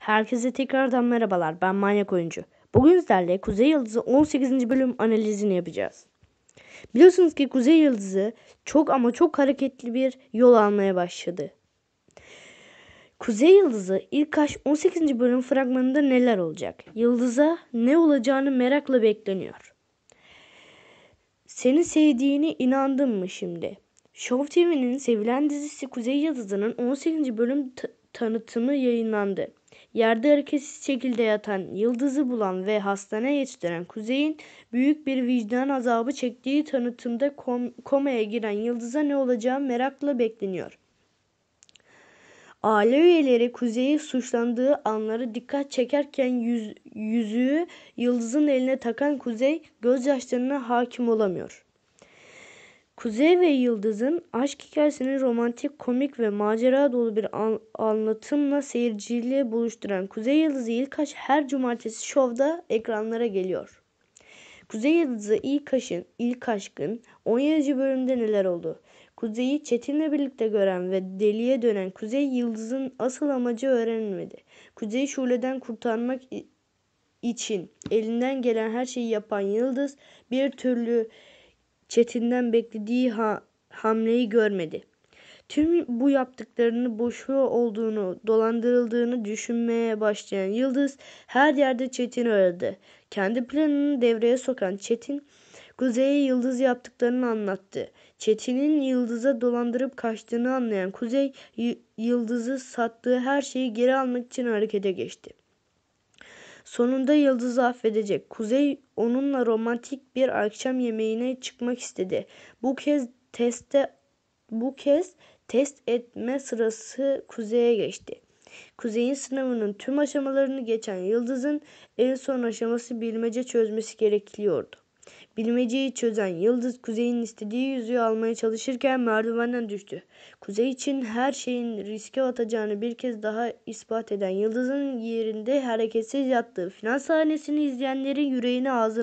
Herkese tekrardan merhabalar. Ben Manyak Oyuncu. Bugün sizlerle Kuzey Yıldızı 18. bölüm analizini yapacağız. Biliyorsunuz ki Kuzey Yıldızı çok ama çok hareketli bir yol almaya başladı. Kuzey Yıldızı ilk 18. bölüm fragmanında neler olacak? Yıldıza ne olacağını merakla bekleniyor. Seni sevdiğini inandın mı şimdi? Show TV'nin sevilen dizisi Kuzey Yıldızı'nın 18. bölüm tanıtımı yayınlandı. Yerde hareketsiz şekilde yatan, yıldızı bulan ve hastaneye yetiştiren Kuzey'in büyük bir vicdan azabı çektiği tanıtımda kom komaya giren yıldıza ne olacağı merakla bekleniyor. Aile üyeleri Kuzey'i suçlandığı anları dikkat çekerken yüz, yüzüğü yıldızın eline takan Kuzey gözyaşlarına hakim olamıyor. Kuzey ve Yıldız'ın aşk hikayesinin romantik, komik ve macera dolu bir an- anlatımla seyirciyle buluşturan Kuzey Yıldızı İlkaç her cumartesi şovda ekranlara geliyor. Kuzey Yıldızı İlkaç'ın ilk aşkın 17. bölümde neler oldu? Kuzey'i Çetin'le birlikte gören ve deliye dönen Kuzey Yıldız'ın asıl amacı öğrenilmedi. Kuzey Şule'den kurtarmak için elinden gelen her şeyi yapan Yıldız bir türlü Çetin'den beklediği ha hamleyi görmedi. Tüm bu yaptıklarını boşu olduğunu, dolandırıldığını düşünmeye başlayan Yıldız her yerde Çetin'i aradı. Kendi planını devreye sokan Çetin, Kuzey'e Yıldız yaptıklarını anlattı. Çetin'in Yıldız'a dolandırıp kaçtığını anlayan Kuzey, Yıldız'ı sattığı her şeyi geri almak için harekete geçti. Sonunda Yıldız'ı affedecek. Kuzey onunla romantik bir akşam yemeğine çıkmak istedi. Bu kez teste bu kez test etme sırası Kuzey'e geçti. Kuzey'in sınavının tüm aşamalarını geçen Yıldız'ın en son aşaması bilmece çözmesi gerekiyordu. Bilmeceyi çözen Yıldız Kuzey'in istediği yüzüğü almaya çalışırken merdivenden düştü. Kuzey için her şeyin riske atacağını bir kez daha ispat eden Yıldız'ın yerinde hareketsiz yattığı final sahnesini izleyenlerin yüreğini ağzına